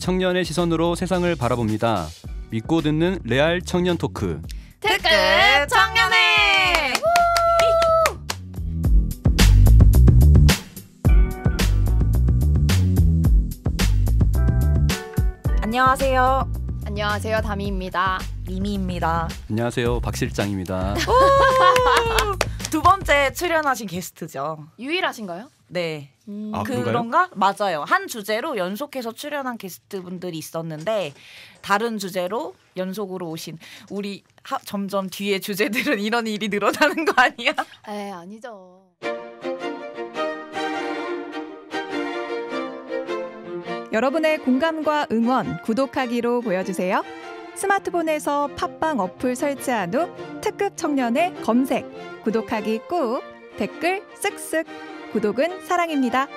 청년의 시선으로 세상을 바라봅니다. 믿고 듣는 레알 청년 토크. 특급 청년회. 안녕하세요. 안녕하세요. 다미입니다. 미미입니다. 안녕하세요. 박 실장입니다. 두 번째 출연하신 게스트죠. 유일하신가요? 네. 음. 아, 그런가? 맞아요. 한 주제로 연속해서 출연한 게스트분들이 있었는데 다른 주제로 연속으로 오신 우리 하, 점점 뒤에 주제들은 이런 일이 늘어나는 거 아니야? 에 아니죠. 여러분의 공감과 응원 구독하기로 보여주세요. 스마트폰에서 팟빵 어플 설치한 후 특급 청년의 검색 구독하기 꾹 댓글 쓱쓱 구독은 사랑입니다.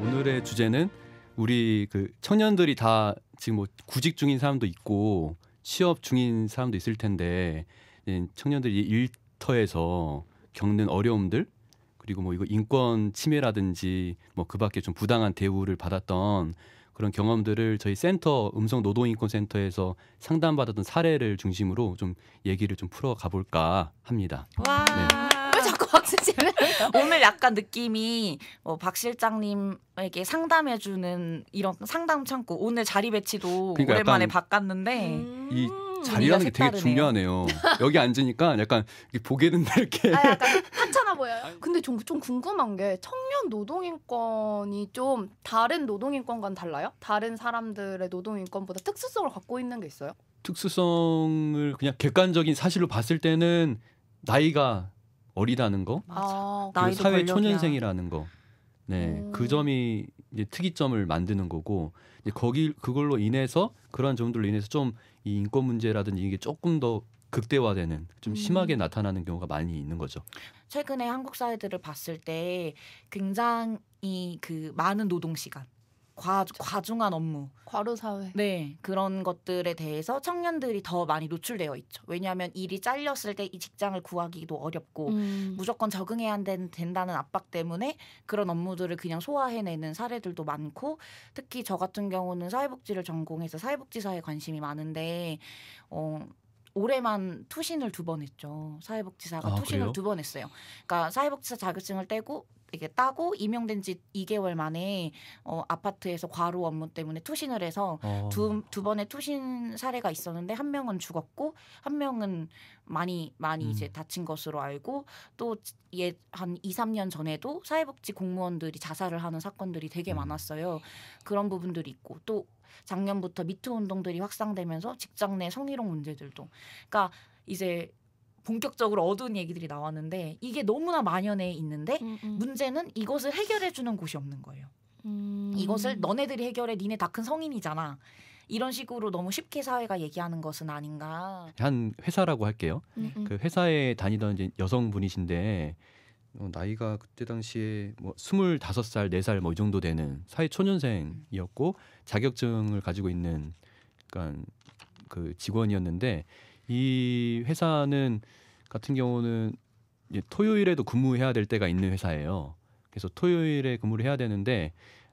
오늘의 주제는 우리 그 청년들이 다 지금 뭐 구직 중인 사람도 있고 취업 중인 사람도 있을 텐데 예, 청년들이 일터에서 겪는 어려움들 그리고 뭐 이거 인권 침해라든지 뭐 그밖에 좀 부당한 대우를 받았던 그런 경험들을 저희 센터 음성 노동인권 센터에서 상담받았던 사례를 중심으로 좀 얘기를 좀 풀어가 볼까 합니다. 와. 네. 왜 자꾸 박수 치는? 오늘 약간 느낌이 뭐박 실장님에게 상담해주는 이런 상담 창고 오늘 자리 배치도 그러니까 오랜만에 바꿨는데 음. 이 자리라는 게 색다르네요. 되게 중요하네요. 여기 앉으니까 약간 보게 된다 이렇게. 아, 약간 근데 좀, 좀 궁금한 게 청년 노동인권이 좀 다른 노동인권과는 달라요? 다른 사람들의 노동인권보다 특수성을 갖고 있는 게 있어요? 특수성을 그냥 객관적인 사실로 봤을 때는 나이가 어리다는 거, 아, 사회 초년생이라는 거, 네, 음. 그 점이 이제 특이점을 만드는 거고 이제 거기 그걸로 인해서 그러한 점들로 인해서 좀 이 인권 문제라든지 이게 조금 더 극대화되는 좀 심하게 음. 나타나는 경우가 많이 있는 거죠. 최근에 한국 사회들을 봤을 때 굉장히 그 많은 노동 시간 과, 과중한 업무. 과로 사회. 네. 그런 것들에 대해서 청년들이 더 많이 노출되어 있죠. 왜냐하면 일이 잘렸을 때 이 직장을 구하기도 어렵고 음. 무조건 적응해야 된, 된다는 압박 때문에 그런 업무들을 그냥 소화해내는 사례들도 많고 특히 저 같은 경우는 사회복지를 전공해서 사회복지사에 관심이 많은데 어, 올해만 투신을 두 번 했죠. 사회복지사가 아, 투신을 두 번 했어요. 그러니까 사회복지사 자격증을 떼고 이게 따고 임용된 지 2개월 만에 어, 아파트에서 과로 업무 때문에 투신을 해서 어. 두, 두 번의 투신 사례가 있었는데 한 명은 죽었고 한 명은 많이 많이 음. 이제 다친 것으로 알고 또 예 한 2, 3년 전에도 사회복지 공무원들이 자살을 하는 사건들이 되게 음. 많았어요. 그런 부분들이 있고 또 작년부터 미투 운동들이 확산되면서 직장 내 성희롱 문제들도 그러니까 이제 본격적으로 어두운 얘기들이 나왔는데 이게 너무나 만연해 있는데 음, 음. 문제는 이것을 해결해 주는 곳이 없는 거예요. 음. 이것을 너네들이 해결해 니네 다 큰 성인이잖아. 이런 식으로 너무 쉽게 사회가 얘기하는 것은 아닌가. 한 회사라고 할게요. 음, 음. 그 회사에 다니던 이제 여성분이신데 어, 나이가 그때 당시에 뭐 스물다섯 살네 살 뭐 이 정도 되는 사회 초년생이었고 자격증을 가지고 있는 그러니까 그 직원이었는데 이 회사는 같은 경우는 토요일에도 근무해야 될 때가 있는 회사예요. 그래서 토요일에 근무를 해야 되는데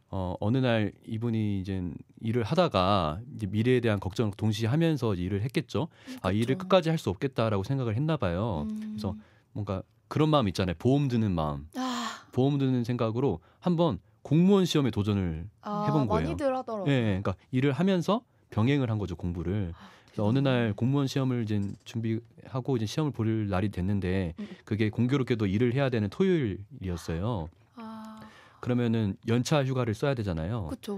어, 어느 날 이분이 이제 일을 하다가 이제 미래에 대한 걱정을 동시에 하면서 일을 했겠죠. 그렇죠. 아 일을 끝까지 할 수 없겠다라고 생각을 했나 봐요. 음. 그래서 뭔가 그런 마음 있잖아요. 보험 드는 마음. 아. 보험 드는 생각으로 한번 공무원 시험에 도전을 아, 해본 거예요. 많이들 하더라고요. 예, 예. 그러니까 일을 하면서 병행을 한 거죠 공부를. 그래서 어느 날 공무원 시험을 이제 준비하고 이제 시험을 볼 날이 됐는데 음, 음. 그게 공교롭게도 일을 해야 되는 토요일이었어요. 아... 그러면은 연차 휴가를 써야 되잖아요. 그렇죠.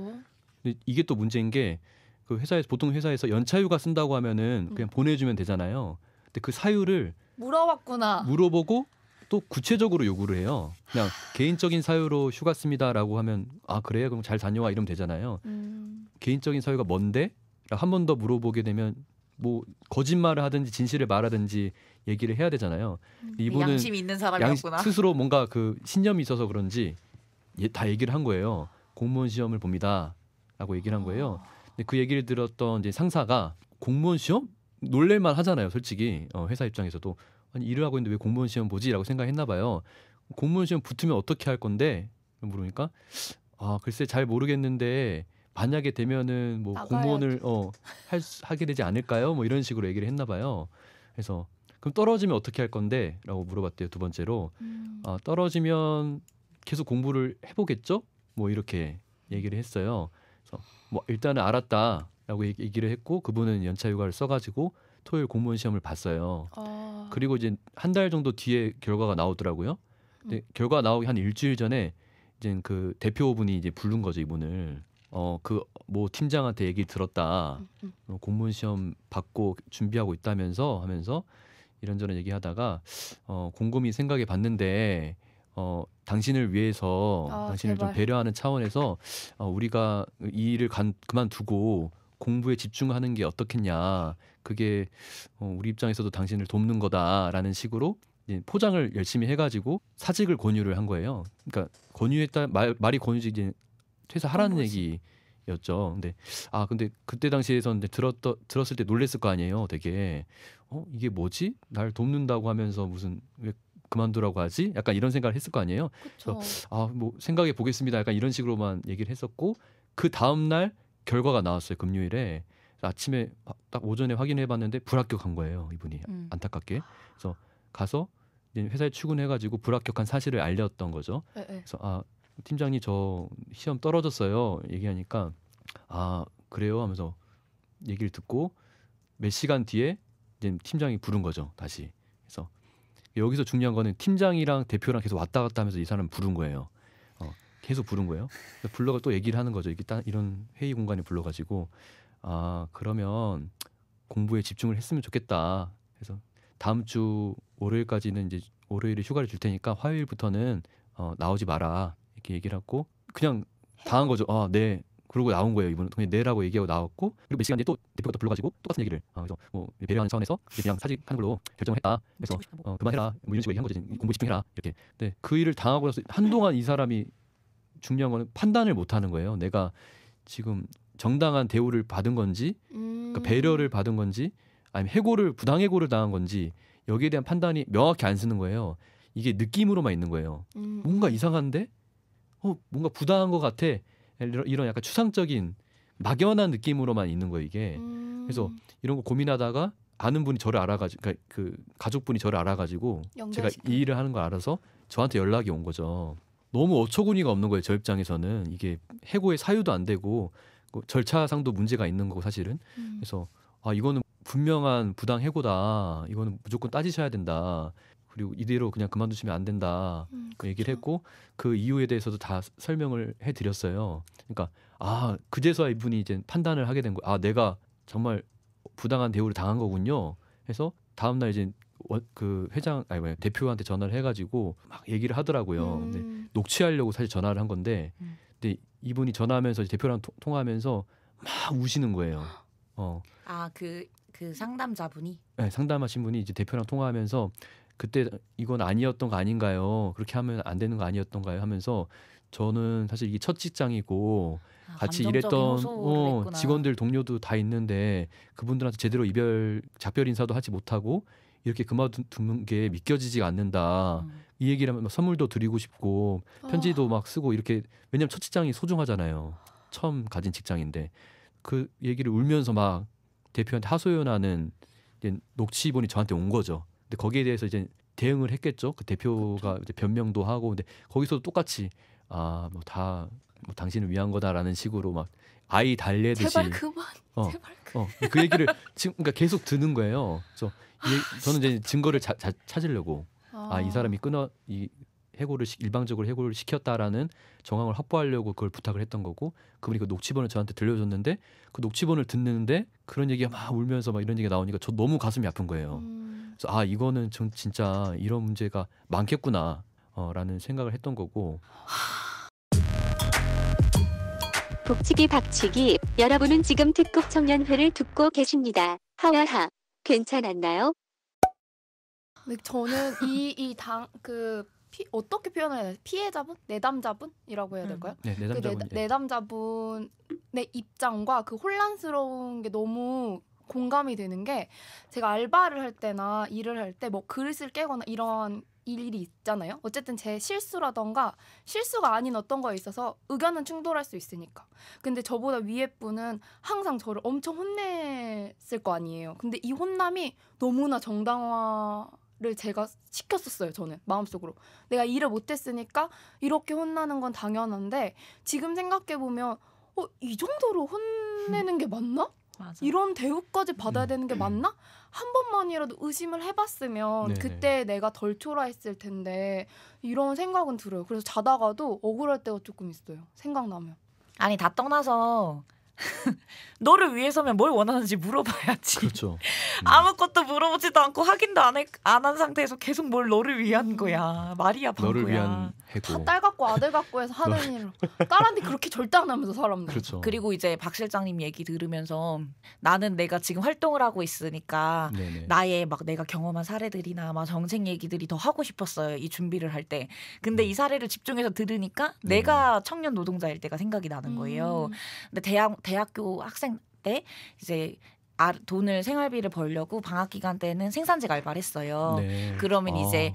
근데 이게 또 문제인 게 그 회사에서 보통 회사에서 연차 휴가 쓴다고 하면은 음. 그냥 보내주면 되잖아요. 근데 그 사유를 물어봤구나. 물어보고 또 구체적으로 요구를 해요. 그냥 개인적인 사유로 휴가 씁니다라고 하면 아 그래요? 그럼 잘 다녀와 이러면 되잖아요. 음. 개인적인 사유가 뭔데? 한번더 물어보게 되면 뭐 거짓말을 하든지 진실을 말하든지 얘기를 해야 되잖아요. 음, 이분은 양심 있는 사람이었구나. 양, 스스로 뭔가 그 신념이 있어서 그런지 예, 다 얘기를 한 거예요. 공무원 시험을 봅니다라고 얘기를 한 거예요. 아. 근데 그 얘기를 들었던 이제 상사가 공무원 시험 놀랄만 하잖아요. 솔직히 어, 회사 입장에서도 아니 일을 하고 있는데 왜 공무원 시험 보지라고 생각했나 봐요. 공무원 시험 붙으면 어떻게 할 건데 물으니까 아 글쎄 잘 모르겠는데 만약에 되면은 뭐 나가야지. 공무원을 어할 하게 되지 않을까요? 뭐 이런 식으로 얘기를 했나 봐요. 그래서 그럼 떨어지면 어떻게 할 건데?라고 물어봤대요. 두 번째로 음. 어, 떨어지면 계속 공부를 해보겠죠? 뭐 이렇게 얘기를 했어요. 그래서 뭐 일단은 알았다라고 얘기를 했고 그분은 연차 휴가를 써가지고 토요일 공무원 시험을 봤어요. 어. 그리고 이제 한 달 정도 뒤에 결과가 나오더라고요. 근데 음. 결과 나오기 한 일주일 전에 이제 그 대표분이 이제 부른 거죠 이분을. 어그뭐 팀장한테 얘기 들었다. 음, 음. 어, 공무원 시험 받고 준비하고 있다면서 하면서 이런저런 얘기하다가 어 곰곰이 생각해 봤는데 어 당신을 위해서 아, 당신을 제발. 좀 배려하는 차원에서 어, 우리가 이 일을 간, 그만두고 공부에 집중하는 게 어떻겠냐. 그게 어, 우리 입장에서도 당신을 돕는 거다라는 식으로 포장을 열심히 해가지고 사직을 권유를 한 거예요. 그러니까 권유했다 말, 말이 권유지 퇴사하라는 얘기였죠. 근데 아 근데 그때 당시에선 들었더 들었을 때 놀랬을 거 아니에요. 되게 어 이게 뭐지? 날 돕는다고 하면서 무슨 왜 그만두라고 하지? 약간 이런 생각을 했을 거 아니에요. 아 뭐 생각해 보겠습니다. 약간 이런 식으로만 얘기를 했었고 그 다음 날 결과가 나왔어요. 금요일에 아침에 딱 오전에 확인해 봤는데 불합격한 거예요. 이분이 음. 안타깝게. 그래서 가서 회사에 출근해가지고 불합격한 사실을 알렸던 거죠. 에, 예, 에. 예. 그래서 아 팀장님 저 시험 떨어졌어요. 얘기하니까 아 그래요 하면서 얘기를 듣고 몇 시간 뒤에 이제 팀장이 부른 거죠 다시. 그래서 여기서 중요한 거는 팀장이랑 대표랑 계속 왔다 갔다 하면서 이 사람 부른 거예요. 어, 계속 부른 거예요. 불러가 또 얘기를 하는 거죠. 이게 딱 이런 회의 공간에 불러가지고 아 그러면 공부에 집중을 했으면 좋겠다. 그래서 다음 주 월요일까지는 이제 월요일에 휴가를 줄 테니까 화요일부터는 어, 나오지 마라. 이렇게 얘기를 하고 그냥 당한 거죠. 아, 네. 그러고 나온 거예요. 이분은 그냥 네라고 얘기하고 나왔고 그리고 몇 시간 뒤에 또 대표가 또 불러가지고 똑같은 얘기를 아, 그래서 뭐 배려하는 차원에서 그냥 사직하는 걸로 결정을 했다. 그래서 뭐. 어, 그만해라. 뭐 이런 식으로 얘기한 거지. 공부 집중해라. 이렇게. 네, 그 일을 당하고 나서 한동안 이 사람이 중요한 거는 판단을 못 하는 거예요. 내가 지금 정당한 대우를 받은 건지 그러니까 음. 배려를 받은 건지 아니면 해고를 부당 해고를 당한 건지 여기에 대한 판단이 명확히 안 쓰는 거예요. 이게 느낌으로만 있는 거예요. 음. 뭔가 이상한데 어, 뭔가 부당한 것 같아 이런 약간 추상적인 막연한 느낌으로만 있는 거예요 이게 음. 그래서 이런 거 고민하다가 아는 분이 저를 알아가지고 그러니까 그 가족분이 저를 알아가지고 제가 이 일을 하는 걸 알아서 저한테 연락이 온 거죠 너무 어처구니가 없는 거예요 저 입장에서는 이게 해고의 사유도 안 되고 뭐 절차상도 문제가 있는 거고 사실은 음. 그래서 아 이거는 분명한 부당 해고다 이거는 무조건 따지셔야 된다 그리고 이대로 그냥 그만두시면 안 된다 음, 그 그렇죠. 얘기를 했고 그 이유에 대해서도 다 설명을 해드렸어요. 그러니까 아 그제서야 이분이 이제 판단을 하게 된 거예요. 아 내가 정말 부당한 대우를 당한 거군요. 해서 다음 날 이제 그 회장 아니 뭐야 대표한테 전화를 해가지고 막 얘기를 하더라고요. 음. 근데 녹취하려고 사실 전화를 한 건데 음. 근데 이분이 전화하면서 대표랑 통, 통화하면서 막 우시는 거예요. 어. 아 그 그 상담자분이? 네, 상담하신 분이 이제 대표랑 통화하면서 그때 이건 아니었던 거 아닌가요? 그렇게 하면 안 되는 거 아니었던가요? 하면서 저는 사실 이게 첫 직장이고 아, 같이 일했던 어, 직원들 동료도 다 있는데 그분들한테 제대로 이별 작별 인사도 하지 못하고 이렇게 그만두는 게 믿겨지지가 않는다. 음. 이 얘기를 하면 선물도 드리고 싶고 아. 편지도 어. 막 쓰고 이렇게 왜냐면 첫 직장이 소중하잖아요. 처음 가진 직장인데 그 얘기를 울면서 막 대표한테 하소연하는 녹취본이 저한테 온 거죠. 근데 거기에 대해서 이제 대응을 했겠죠. 그 대표가 이제 변명도 하고 근데 거기서도 똑같이 아뭐 다뭐 당신을 위한 거다라는 식으로 막 아이 달래듯이 제발 그만 어, 제발 그. 어, 그 얘기를 지금 그러니까 계속 드는 거예요. 그래서 아, 이, 저는 이제 증거를 자, 자, 찾으려고 아이 아, 아 사람이 끊어 이 해고를 일방적으로 해고를 시켰다라는 정황을 확보하려고 그걸 부탁을 했던 거고 그분이 그 녹취본을 저한테 들려줬는데 그 녹취본을 듣는데 그런 얘기가 막 울면서 막 이런 얘기가 나오니까 저 너무 가슴이 아픈 거예요. 음. 그래서 아 이거는 전 진짜 이런 문제가 많겠구나 어, 라는 생각을 했던 거고 복치기 박치기 여러분은 지금 특급 청년회를 듣고 계십니다. 하하하 괜찮았나요? 근데 저는 이 이 당 그 어떻게 표현해야 되 피해자분 내담자분이라고 해야 될까요? 음, 네, 내담자분. 그 내, 예. 담자분의 입장과 그 혼란스러운 게 너무 공감이 되는 게 제가 알바를 할 때나 일을 할 때 뭐 그릇을 깨거나 이런 일이 있잖아요. 어쨌든 제 실수라던가 실수가 아닌 어떤 거에 있어서 의견은 충돌할 수 있으니까. 근데 저보다 위에 분은 항상 저를 엄청 혼냈을 거 아니에요. 근데 이 혼남이 너무나 정당화를 제가 시켰었어요, 저는. 마음속으로. 내가 일을 못했으니까 이렇게 혼나는 건 당연한데 지금 생각해보면 어, 이 정도로 혼내는 게 맞나? 맞아. 이런 대우까지 받아야 음. 되는 게 맞나? 한 번만이라도 의심을 해봤으면 네 그때 내가 덜 초라했을 텐데 이런 생각은 들어요. 그래서 자다가도 억울할 때가 조금 있어요. 생각나면. 아니 다 떠나서 너를 위해서면 뭘 원하는지 물어봐야지. 그렇죠. 아무것도 물어보지도 않고 확인도 안 한 상태에서 계속 뭘 너를 위한 거야. 말이야 방구야. 너를 위한 해고. 딸 같고 아들 같고 해서 하는 일. 딸한테 그렇게 절대 안 하면서 사람들. 그렇죠. 그리고 이제 박 실장님 얘기 들으면서 나는 내가 지금 활동을 하고 있으니까 네네. 나의 막 내가 경험한 사례들이나 막 정책 얘기들이 더 하고 싶었어요. 이 준비를 할 때. 근데 음. 이 사례를 집중해서 들으니까 음. 내가 청년 노동자일 때가 생각이 나는 거예요. 음. 근데 대학 대학교 학생 때 이제 아, 돈을 생활비를 벌려고 방학 기간 때는 생산직 알바를 했어요. 네. 그러면 아, 이제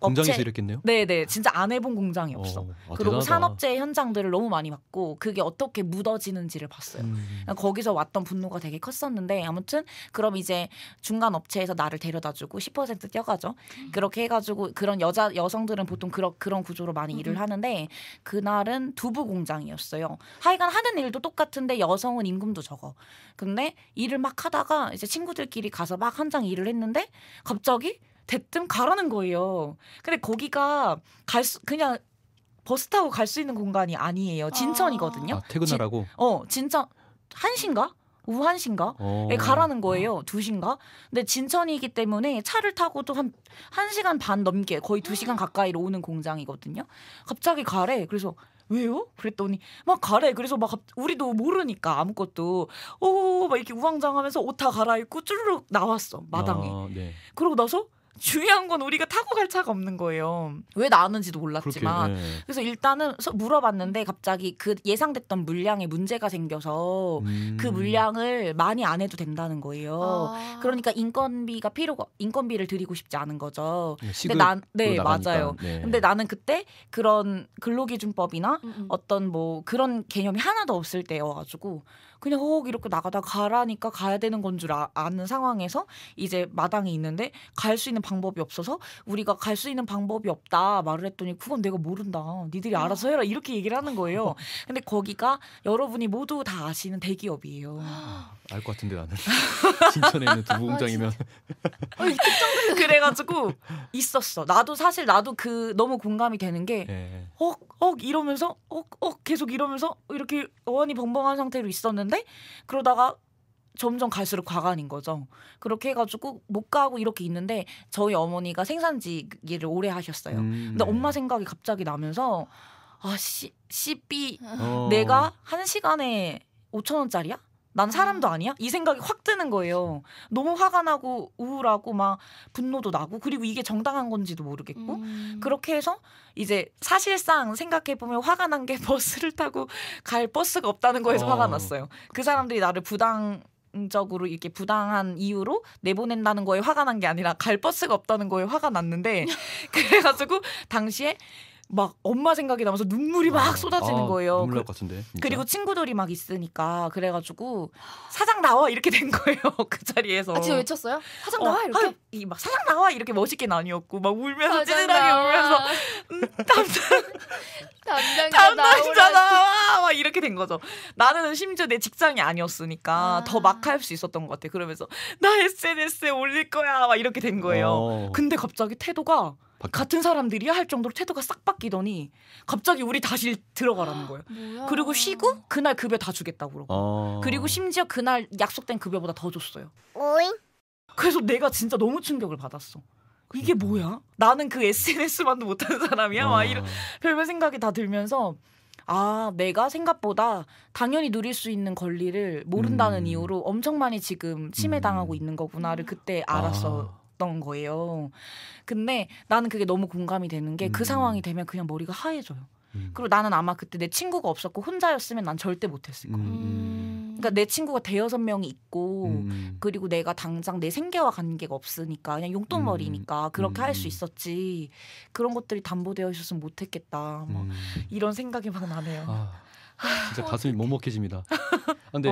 업체 일했겠네요. 네네 진짜 안 해본 공장이 어, 없어. 어, 아, 그리고 대단하다. 산업재 현장들을 너무 많이 봤고 그게 어떻게 묻어지는지를 봤어요. 음. 그러니까 거기서 왔던 분노가 되게 컸었는데 아무튼 그럼 이제 중간 업체에서 나를 데려다주고 10% 뛰어가죠. 그렇게 해가지고 그런 여자 여성들은 보통 그런 그런 구조로 많이 음. 일을 하는데 그날은 두부 공장이었어요. 하여간 하는 일도 똑같은데 여성은 임금도 적어. 근데 일을 막막 하다가 이제 친구들끼리 가서 막 한 장 일을 했는데 갑자기 대뜸 가라는 거예요. 근데 거기가 갈수 그냥 버스 타고 갈 수 있는 공간이 아니에요. 진천이거든요. 아, 퇴근하라고. 진, 어, 진천 한신가? 우한신가? 에 어. 예, 가라는 거예요. 두신가? 근데 진천이기 때문에 차를 타고도 한 1시간 반 넘게 거의 2시간 가까이로 오는 공장이거든요. 갑자기 가래. 그래서 왜요? 그랬더니 막 가래. 그래서 막 우리도 모르니까 아무것도 오 막 이렇게 우왕좌왕하면서 옷 다 갈아입고 쭈르륵 나왔어 마당에. 아, 네. 그러고 나서 중요한 건 우리가 타고 갈 차가 없는 거예요. 왜 나왔는지도 몰랐지만. 그렇게, 네. 그래서 일단은 물어봤는데 갑자기 그 예상됐던 물량에 문제가 생겨서 음. 그 물량을 많이 안 해도 된다는 거예요. 아. 그러니까 인건비가 필요가 인건비를 드리고 싶지 않은 거죠. 네, 근데 난 네, 맞아요. 네. 근데 나는 그때 그런 근로기준법이나 음. 음. 어떤 뭐 그런 개념이 하나도 없을 때여 가지고 그냥 허걱 이렇게 나가다 가라니까 가야 되는 건 줄 아, 아는 상황에서 이제 마당에 있는데 갈 수 있는 방법이 없어서 우리가 갈 수 있는 방법이 없다 말을 했더니 그건 내가 모른다. 니들이 아. 알아서 해라 이렇게 얘기를 하는 거예요. 근데 거기가 여러분이 모두 다 아시는 대기업이에요. 알 것 같은데 나는 진천에 있는 두부 공장이면 아, 어, 그래가지고 있었어. 나도 사실 나도 그 너무 공감이 되는 게 네. 어억 이러면서 억억 계속 이러면서 이렇게 어원이 벙벙한 상태로 있었는데 그러다가 점점 갈수록 과간인 거죠. 그렇게 해가지고 못 가고 이렇게 있는데 저희 어머니가 생산직 일을 오래 하셨어요. 음, 근데 네. 엄마 생각이 갑자기 나면서 아 씨, 씨삐 어. 내가 한 시간에 5천 원짜리야? 난 사람도 아니야? 이 생각이 확 드는 거예요. 너무 화가 나고 우울하고 막 분노도 나고 그리고 이게 정당한 건지도 모르겠고 음. 그렇게 해서 이제 사실상 생각해 보면 화가 난 게 버스를 타고 갈 버스가 없다는 거에서 어. 화가 났어요. 그 사람들이 나를 부당 적으로 이렇게 부당한 이유로 내보낸다는 거에 화가 난 게 아니라 갈 버스가 없다는 거에 화가 났는데 그래가지고 당시에 막 엄마 생각이 나면서 눈물이 막 아, 쏟아지는 아, 거예요. 눈물 날 그 같은데. 진짜? 그리고 친구들이 막 있으니까 그래가지고 사장 나와 이렇게 된 거예요. 그 자리에서. 아, 진짜 외쳤어요? 사장 어, 나와 이렇게. 아, 막 사장 나와 이렇게 멋있게 나뉘었고 막 울면서 찌들하게 울면서 음, 담당 담당자, 담당자 나와 막 이렇게 된 거죠. 나는 심지어 내 직장이 아니었으니까 아. 더 막 할 수 있었던 것 같아. 그러면서 나 SNS에 올릴 거야 막 이렇게 된 거예요. 오. 어. 근데 갑자기 태도가 같은 사람들이야 할 정도로 태도가 싹 바뀌더니 갑자기 우리 다시 들어가라는 거예요. 그리고 쉬고 그날 급여 다 주겠다고 그러고 어... 그리고 심지어 그날 약속된 급여보다 더 줬어요. 오잉? 그래서 내가 진짜 너무 충격을 받았어. 이게 뭐야? 나는 그 SNS만도 못하는 사람이야? 어... 막 아. 이런 별별 생각이 다 들면서 아, 내가 생각보다 당연히 누릴 수 있는 권리를 모른다는 음. 이유로 엄청 많이 지금 침해당하고 음. 있는 거구나를 그때 알았어. 아. 있었던 거예요. 근데 나는 그게 너무 공감이 되는 게그 음. 상황이 되면 그냥 머리가 하얘져요. 음. 그리고 나는 아마 그때 내 친구가 없었고 혼자였으면 난 절대 못했을 거야. 음. 음. 음. 그러니까 내 친구가 대여섯 명이 있고 음, 그리고 내가 당장 내 생계와 관계가 없으니까 그냥 용돈벌이니까 그렇게 할 수 있었지 그런 것들이 담보되어 있었으면 못했겠다 뭐 이런 생각이 막 나네요. 아, 진짜 가슴이 먹먹해집니다. 아, 근데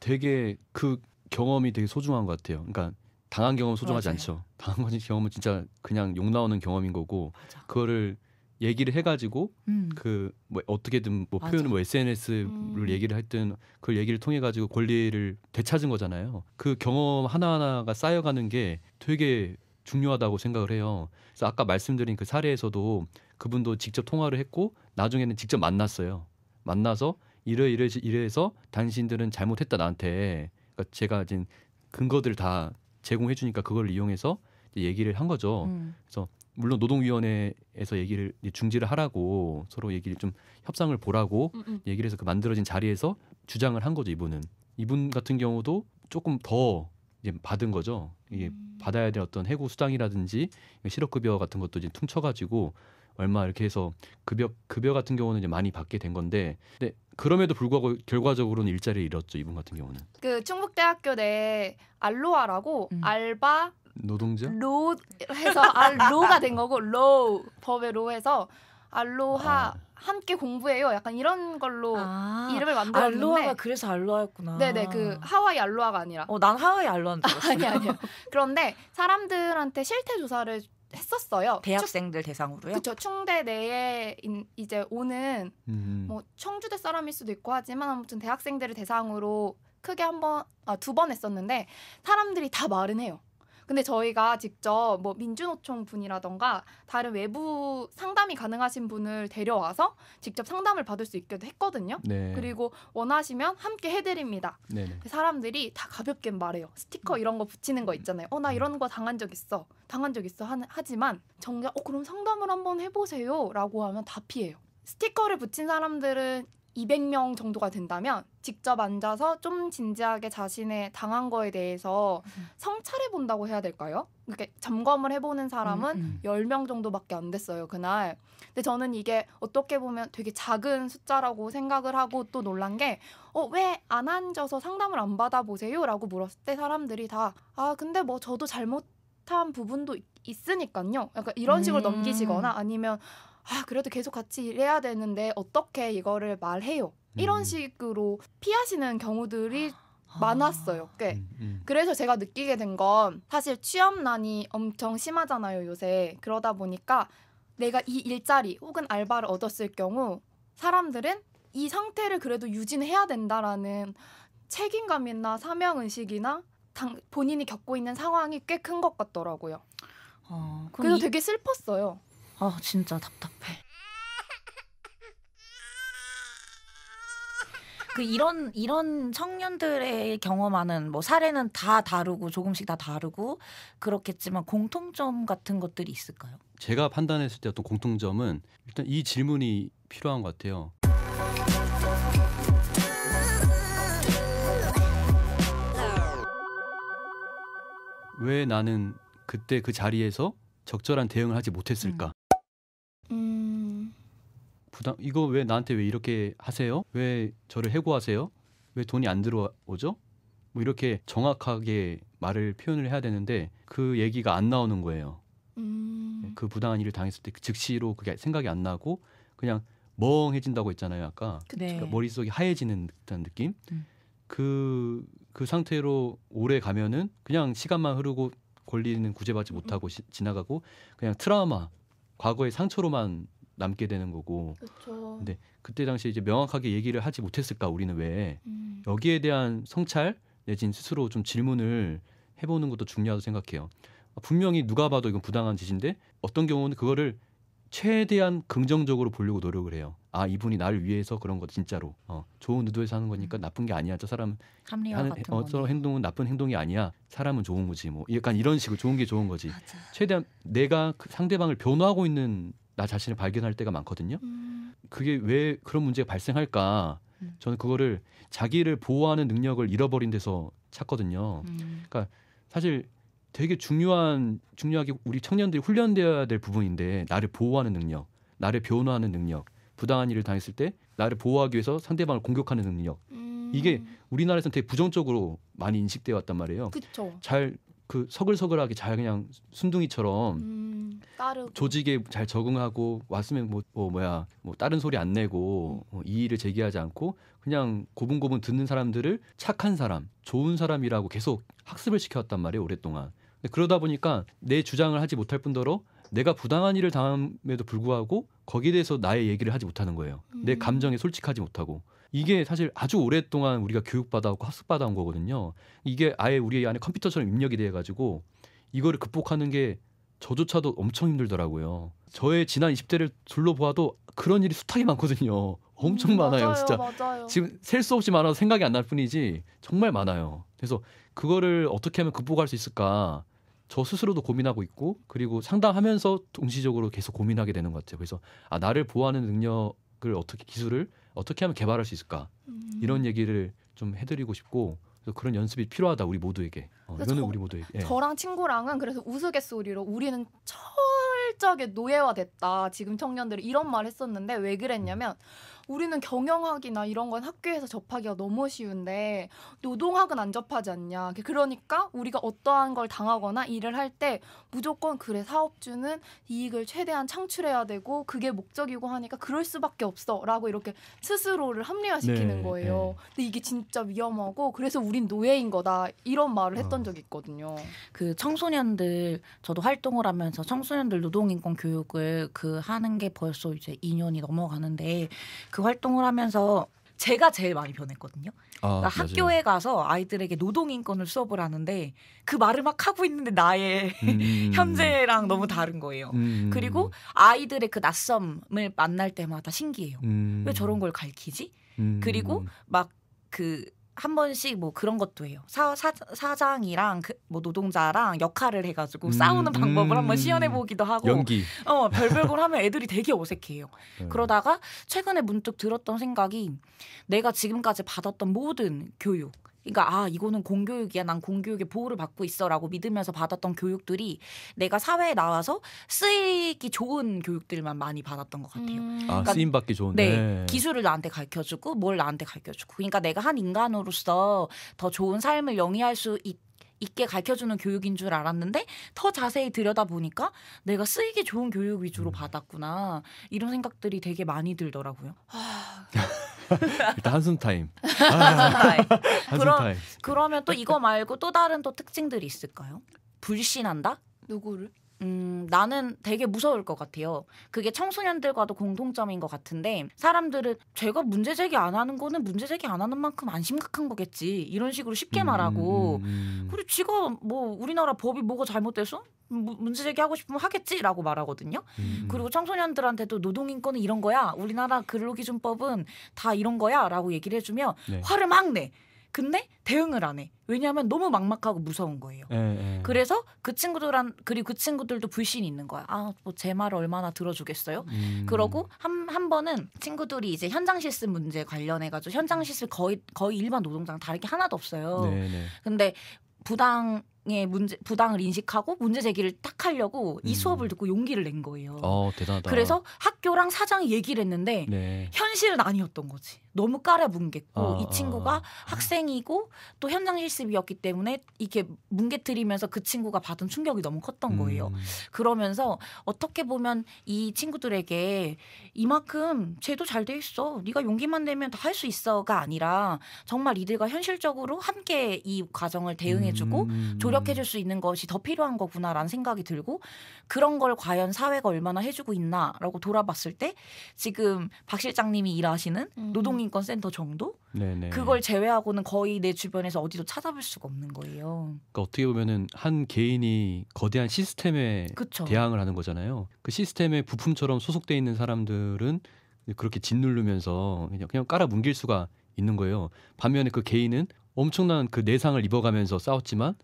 되게 그 경험이 되게 소중한 것 같아요. 그러니까 당한 경험 소중하지 맞아요. 않죠. 당한 거지 경험은 진짜 그냥 욕 나오는 경험인 거고 맞아. 그거를 얘기를 해가지고 음. 그뭐 어떻게든 뭐 맞아. 표현을 뭐 SNS를 음. 얘기를 했든 그 얘기를 통해 가지고 권리를 되찾은 거잖아요. 그 경험 하나 하나가 쌓여가는 게 되게 중요하다고 생각을 해요. 그래서 아까 말씀드린 그 사례에서도 그분도 직접 통화를 했고 나중에는 직접 만났어요. 만나서 이래 이래 이래서 당신들은 잘못했다 나한테. 그러니까 제가 지금 근거들 다 제공해 주니까 그걸 이용해서 이제 얘기를 한 거죠. 음. 그래서 물론 노동위원회에서 얘기를 중지를 하라고 서로 얘기를 좀 협상을 보라고 음음. 음. 얘기를 해서 그 만들어진 자리에서 주장을 한 거죠 이분은 이분 같은 경우도 조금 더 이제 받은 거죠 이게 음. 받아야 될 어떤 해고 수당이라든지 실업급여 같은 것도 이제 퉁쳐가지고 얼마 이렇게 해서 급여 급여 같은 경우는 이제 많이 받게 된 건데 근데 그럼에도 불구하고 결과적으로는 일자리를 잃었죠 이분 같은 경우는. 그 충북대학교 내 알로아라고 음. 알바 노동자 로 해서 알로가 된 거고 로 법의 로해서 알로하 아. 함께 공부해요. 약간 이런 걸로 아, 이름을 만들었는데 알로아가 그래서 알로아였구나. 네네 그 하와이 알로아가 아니라. 어난 하와이 알로아인 줄 알았어. 아니 아니요. 그런데 사람들한테 실태 조사를 했었어요. 대학생들 대상으로요? 그렇죠. 충대 내에 인, 이제 오는 음. 뭐 청주대 사람일 수도 있고 하지만 아무튼 대학생들을 대상으로 크게 한 번, 아, 두번 했었는데 사람들이 다 말은 해요. 근데 저희가 직접 뭐 민주노총 분이라던가 다른 외부 상담이 가능하신 분을 데려와서 직접 상담을 받을 수 있게도 했거든요. 네. 그리고 원하시면 함께 해드립니다. 네네. 그 사람들이 다 가볍게 말해요. 스티커 이런 거 붙이는 거 있잖아요. 어나 음. 이런 거 당한 적 있어. 당한 적 있어 하지만 정작 어 그럼 상담을 한번 해보세요라고 하면 다 피해요. 스티커를 붙인 사람들은 200명 정도가 된다면 직접 앉아서 좀 진지하게 자신의 당한 거에 대해서 음. 성찰해 본다고 해야 될까요? 이렇게 점검을 해보는 사람은 음, 음. 10명 정도밖에 안 됐어요, 그날. 근데 저는 이게 어떻게 보면 되게 작은 숫자라고 생각을 하고 또 놀란 게, 어, 왜 안 앉아서 상담을 안 받아보세요? 라고 물었을 때 사람들이 다, 아, 근데 뭐 저도 잘못한 부분도 있으니까요. 약간 이런 식으로 음. 넘기시거나 아니면, 아, 그래도 계속 같이 일해야 되는데 어떻게 이거를 말해요? 이런 음. 식으로 피하시는 경우들이 아. 많았어요, 꽤. 음, 음. 그래서 제가 느끼게 된 건 사실 취업난이 엄청 심하잖아요, 요새. 그러다 보니까 내가 이 일자리 혹은 알바를 얻었을 경우 사람들은 이 상태를 그래도 유진해야 된다라는 책임감이나 사명의식이나 당, 본인이 겪고 있는 상황이 꽤 큰 것 같더라고요. 어, 그래서 이... 되게 슬펐어요. 아, 진짜 답답해. 그 이런 이런 청년들의 경험하는 뭐 사례는 다 다르고 조금씩 다 다르고 그렇겠지만 공통점 같은 것들이 있을까요? 제가 판단했을 때 어떤 공통점은 일단 이 질문이 필요한 것 같아요. 왜 나는 그때 그 자리에서 적절한 대응을 하지 못했을까? 음. 부담 이거 왜 나한테 왜 이렇게 하세요? 왜 저를 해고하세요? 왜 돈이 안 들어오죠? 뭐 이렇게 정확하게 말을 표현을 해야 되는데 그 얘기가 안 나오는 거예요. 음. 그 부당한 일을 당했을 때 그 즉시로 그게 생각이 안 나고 그냥 멍해진다고 했잖아요 아까 그러니까 네. 머릿속이 하얘지는 듯한 느낌 그그 음. 그 상태로 오래 가면은 그냥 시간만 흐르고 권리는 구제받지 못하고 음. 시, 지나가고 그냥 트라우마 과거의 상처로만 남게 되는 거고. 그쵸. 근데 그때 당시에 이제 명확하게 얘기를 하지 못했을까 우리는 왜 음. 여기에 대한 성찰 내진 스스로 좀 질문을 해보는 것도 중요하다고 생각해요. 분명히 누가 봐도 이건 부당한 짓인데 어떤 경우는 그거를 최대한 긍정적으로 보려고 노력을 해요. 아 이분이 나를 위해서 그런 거 진짜로 어, 좋은 의도에서 하는 거니까 음. 나쁜 게 아니야. 저 사람은 하는 어, 저 행동은 나쁜 행동이 아니야. 사람은 좋은 거지 뭐 약간 이런 식으로 좋은 게 좋은 거지. 맞아. 최대한 내가 그 상대방을 변화하고 있는 나 자신을 발견할 때가 많거든요. 음. 그게 왜 그런 문제가 발생할까? 음. 저는 그거를 자기를 보호하는 능력을 잃어버린 데서 찾거든요. 음. 그러니까 사실 되게 중요한 중요하게 우리 청년들이 훈련되어야 될 부분인데 나를 보호하는 능력, 나를 변호하는 능력, 부당한 일을 당했을 때 나를 보호하기 위해서 상대방을 공격하는 능력. 음. 이게 우리나라에서는 되게 부정적으로 많이 인식되어 왔단 말이에요. 그쵸. 잘그 서글서글하게 잘 그냥 순둥이처럼 음, 조직에 잘 적응하고 왔으면 뭐, 뭐 뭐야 뭐 다른 소리 안 내고 뭐 이의를 제기하지 않고 그냥 고분고분 듣는 사람들을 착한 사람, 좋은 사람이라고 계속 학습을 시켜왔단 말이에요 오랫동안. 그러다 보니까 내 주장을 하지 못할 뿐더러 내가 부당한 일을 당함에도 불구하고 거기에 대해서 나의 얘기를 하지 못하는 거예요. 음. 내 감정에 솔직하지 못하고 이게 사실 아주 오랫동안 우리가 교육받아오고 학습받아온 거거든요. 이게 아예 우리 안에 컴퓨터처럼 입력이 돼 가지고 이거를 극복하는 게 저조차도 엄청 힘들더라고요. 저의 지난 20대를 둘러보아도 그런 일이 숱하게 많거든요. 음, 엄청 음, 많아요, 맞아요, 진짜. 맞아요. 지금 셀 수 없이 많아서 생각이 안 날 뿐이지 정말 많아요. 그래서 그거를 어떻게 하면 극복할 수 있을까? 저 스스로도 고민하고 있고 그리고 상담하면서 동시적으로 계속 고민하게 되는 것 같아요. 그래서 아 나를 보호하는 능력 그걸 어떻게 기술을 어떻게 하면 개발할 수 있을까 음. 이런 얘기를 좀 해드리고 싶고 그래서 그런 연습이 필요하다 우리 모두에게 어, 이거는 우리 모두에게 예. 저랑 친구랑은 그래서 우스갯소리로 우리는 철저하게 노예화됐다 지금 청년들이 이런 말 했었는데 왜 그랬냐면 우리는 경영학이나 이런 건 학교에서 접하기가 너무 쉬운데 노동학은 안 접하지 않냐. 그러니까 우리가 어떠한 걸 당하거나 일을 할 때 무조건 그래 사업주는 이익을 최대한 창출해야 되고 그게 목적이고 하니까 그럴 수밖에 없어라고 이렇게 스스로를 합리화시키는 네, 거예요. 네. 근데 이게 진짜 위험하고 그래서 우린 노예인 거다 이런 말을 했던 아. 적이 있거든요. 그 청소년들 저도 활동을 하면서 청소년들 노동인권 교육을 그 하는 게 벌써 이제 2년이 넘어가는데 그 활동을 하면서 제가 제일 많이 변했거든요. 아, 그 학교에 가서 아이들에게 노동 인권을 수업을 하는데 그 말을 막 하고 있는데 나의 음. 현재랑 너무 다른 거예요. 음. 그리고 아이들의 그 낯섦을 만날 때마다 신기해요. 음. 왜 저런 걸 가르치지? 음. 그리고 막그 한 번씩 뭐 그런 것도 해요. 사, 사, 사장이랑 그, 뭐 노동자랑 역할을 해가지고 음, 싸우는 방법을 음, 한번 시연해 보기도 하고 연기. 어 별별 걸 하면 애들이 되게 어색해요. 음. 그러다가 최근에 문득 들었던 생각이 내가 지금까지 받았던 모든 교육 그러니까 아 이거는 공교육이야 난 공교육의 보호를 받고 있어라고 믿으면서 받았던 교육들이 내가 사회에 나와서 쓰이기 좋은 교육들만 많이 받았던 것 같아요. 음. 아, 그러니까, 쓰임 받기 좋은데 네, 네, 기술을 나한테 가르쳐주고 뭘 나한테 가르쳐주고 그러니까 내가 한 인간으로서 더 좋은 삶을 영위할 수 있. 있게 가르쳐주는 교육인 줄 알았는데 더 자세히 들여다보니까 내가 쓰이기 좋은 교육 위주로 음. 받았구나 이런 생각들이 되게 많이 들더라고요. 아, 일단 한숨 타임. 한숨 타임. 그럼 그러면 또 이거 말고 또 다른 또 특징들이 있을까요? 불신한다? 누구를? 음, 나는 되게 무서울 것 같아요. 그게 청소년들과도 공통점인 것 같은데 사람들은 제가 문제 제기 안 하는 거는 문제 제기 안 하는 만큼 안 심각한 거겠지 이런 식으로 쉽게 음, 말하고 음. 음. 그리고 지금뭐 우리나라 법이 뭐가 잘못됐어 문제 제기하고 싶으면 하겠지라고 말하거든요. 음. 그리고 청소년들한테도 노동 인권은 이런 거야. 우리나라 근로기준법은 다 이런 거야라고 얘기를 해주면 네. 화를 막 내. 근데 대응을 안 해. 왜냐하면 너무 막막하고 무서운 거예요. 에, 예, 에. 예. 그래서 그 친구들한 그리고 그 친구들도 불신이 있는 거야. 아, 뭐 제 말을 얼마나 들어주겠어요? 음. 그러고 한 한 번은 친구들이 이제 현장 실습 문제 관련해 가지고 현장 실습 거의 거의 일반 노동장 다르게 하나도 없어요. 네네. 네. 근데 부당 의 문제 부당을 인식하고 문제 제기를 딱 하려고 음. 이 수업을 듣고 용기를 낸 거예요. 어, 대단하다. 그래서 학교랑 사장이 얘기를 했는데 네. 현실은 아니었던 거지. 너무 깔아뭉갰고 아, 이 친구가 아, 아. 학생이고 또 현장 실습이었기 때문에 이렇게 뭉개뜨리면서 그 친구가 받은 충격이 너무 컸던 거예요. 음. 그러면서 어떻게 보면 이 친구들에게 이만큼 쟤도 잘 돼 있어. 네가 용기만 내면 다 할 수 있어가 아니라 정말 이들과 현실적으로 함께 이 과정을 대응해주고 음. 조력해줄 수 있는 것이 더 필요한 거구나라는 생각이 들고 그런 걸 과연 사회가 얼마나 해주고 있나라고 돌아봤을 때 지금 박 실장님이 일하시는 음. 노동 국민인권 센터 정도? 네네. 그걸 제외하고는 거의 내 주변에서 어디도 찾아볼 수가 없는 거예요. 그러니까 어떻게 보면은 한 개인이 거대한 시스템에 그쵸. 대항을 하는 거잖아요. 그 시스템의 부품처럼 소속돼 있는 사람들은 그렇게 짓누르면서 그냥, 그냥 깔아 뭉길 수가 있는 거예요. 반면에 그 개인은 엄청난 그 내상을 입어가면서 싸웠지만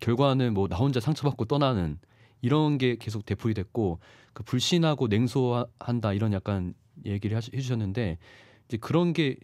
결과는 뭐 나 혼자 상처받고 떠나는 이런 게 계속 대풀이 됐고 그 불신하고 냉소한다 이런 약간 얘기를 해주셨는데 이제 그런 게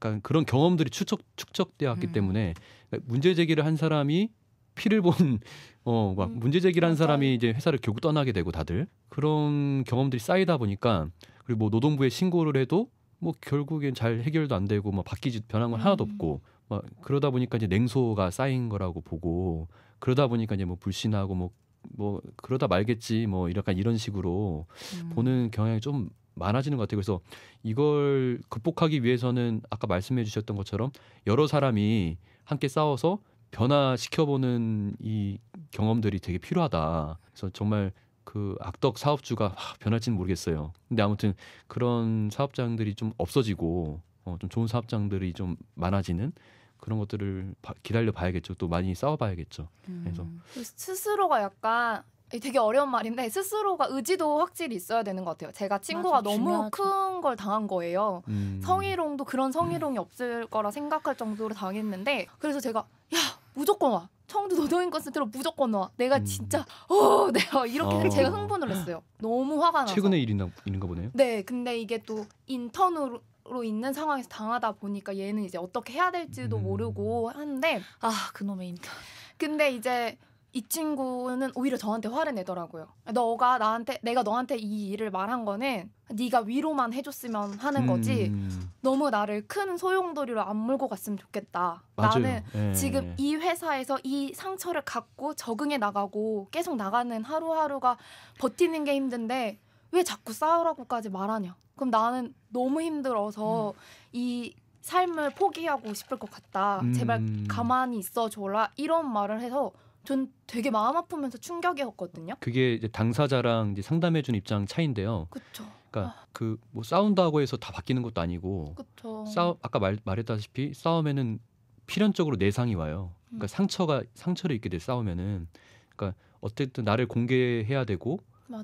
그러니까 그런 경험들이 추적 축적돼 왔기 음. 때문에 그러니까 문제 제기를 한 사람이 피를 본 어막 음. 문제 제기를 한 그렇죠. 사람이 이제 회사를 결국 떠나게 되고 다들 그런 경험들이 쌓이다 보니까 그리고 뭐 노동부에 신고를 해도 뭐 결국엔 잘 해결도 안 되고 뭐 바뀌지 변한 건 하나도 음. 없고 막 그러다 보니까 이제 냉소가 쌓인 거라고 보고 그러다 보니까 이제 뭐 불신하고 뭐뭐 뭐 그러다 말겠지 뭐 약간 이런 식으로 음. 보는 경향이 좀 많아지는 것 같아요. 그래서 이걸 극복하기 위해서는 아까 말씀해 주셨던 것처럼 여러 사람이 함께 싸워서 변화시켜보는 이 경험들이 되게 필요하다. 그래서 정말 그 악덕 사업주가 변할지는 모르겠어요. 근데 아무튼 그런 사업장들이 좀 없어지고 어, 좀 좋은 사업장들이 좀 많아지는 그런 것들을 기다려 봐야겠죠. 또 많이 싸워 봐야겠죠. 그래서 음. 스스로가 약간 되게 어려운 말인데 스스로가 의지도 확실히 있어야 되는 것 같아요. 제가 친구가 맞아, 너무 큰 걸 당한 거예요. 음. 성희롱도 그런 성희롱이 없을 거라 생각할 정도로 당했는데 그래서 제가 야 무조건 와 청주 노동인 콘서트로 무조건 와 내가 음. 진짜 어 내가 이렇게 어. 제가 흥분을 했어요. 너무 화가 나서 최근에 일인가 일인가 보네요. 네, 근데 이게 또 인턴으로 로 있는 상황에서 당하다 보니까 얘는 이제 어떻게 해야 될지도 음. 모르고 하는데 아 그놈의 인턴 근데 이제 이 친구는 오히려 저한테 화를 내더라고요. 너가 나한테 내가 너한테 이 일을 말한 거는 네가 위로만 해줬으면 하는 거지 음. 너무 나를 큰 소용돌이로 안 몰고 갔으면 좋겠다. 맞아요. 나는 예. 지금 이 회사에서 이 상처를 갖고 적응해 나가고 계속 나가는 하루하루가 버티는 게 힘든데 왜 자꾸 싸우라고까지 말하냐? 그럼 나는 너무 힘들어서 음. 이 삶을 포기하고 싶을 것 같다. 제발 음. 가만히 있어 줘라. 이런 말을 해서 전 되게 마음 아프면서 충격이었거든요. 그게 이제 당사자랑 이제 상담해준 입장 차인데요. 그렇죠. 그러니까 아. 그뭐 싸운다고 해서 다 바뀌는 것도 아니고. 그렇죠. 싸움 아까 말, 말했다시피 싸움에는 필연적으로 내상이 와요. 그러니까 음. 상처가 상처를 입게 돼 싸우면은. 그러니까 어쨌든 나를 공개해야 되고.